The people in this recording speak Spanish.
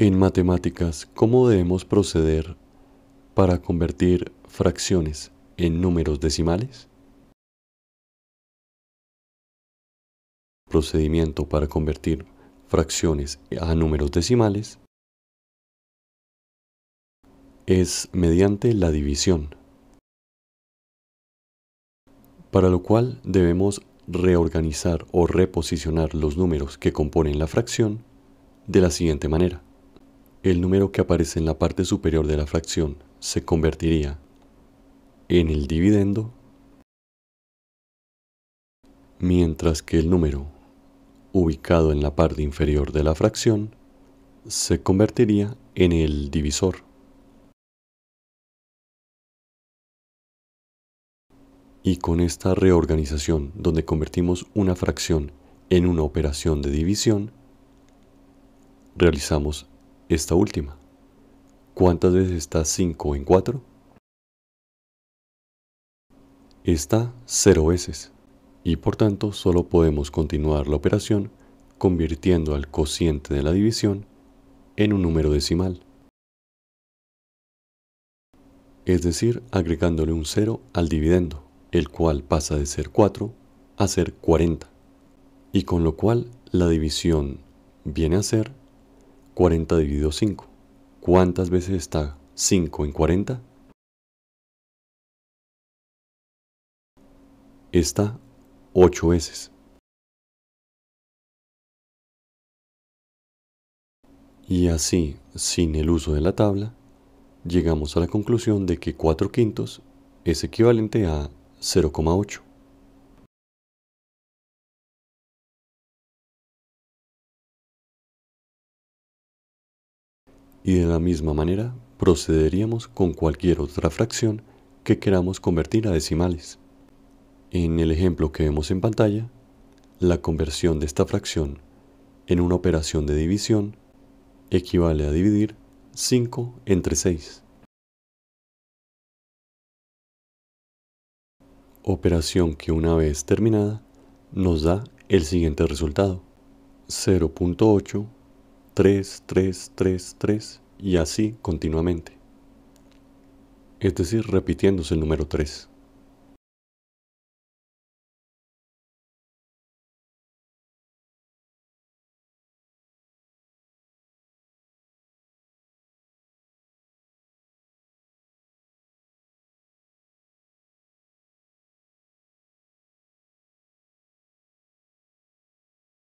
En matemáticas, ¿cómo debemos proceder para convertir fracciones en números decimales? Procedimiento para convertir fracciones a números decimales es mediante la división, para lo cual debemos reorganizar o reposicionar los números que componen la fracción de la siguiente manera el número que aparece en la parte superior de la fracción se convertiría en el dividendo, mientras que el número ubicado en la parte inferior de la fracción se convertiría en el divisor. Y con esta reorganización donde convertimos una fracción en una operación de división, realizamos esta última. ¿Cuántas veces está 5 en 4? Está 0 veces y por tanto solo podemos continuar la operación convirtiendo al cociente de la división en un número decimal. Es decir, agregándole un 0 al dividendo, el cual pasa de ser 4 a ser 40, y con lo cual la división viene a ser 40 dividido 5. ¿Cuántas veces está 5 en 40? Está 8 veces. Y así, sin el uso de la tabla, llegamos a la conclusión de que 4 quintos es equivalente a 0,8. y de la misma manera procederíamos con cualquier otra fracción que queramos convertir a decimales. En el ejemplo que vemos en pantalla, la conversión de esta fracción en una operación de división equivale a dividir 5 entre 6. Operación que una vez terminada nos da el siguiente resultado. 0.83333 y así continuamente. Es decir, repitiéndose el número 3.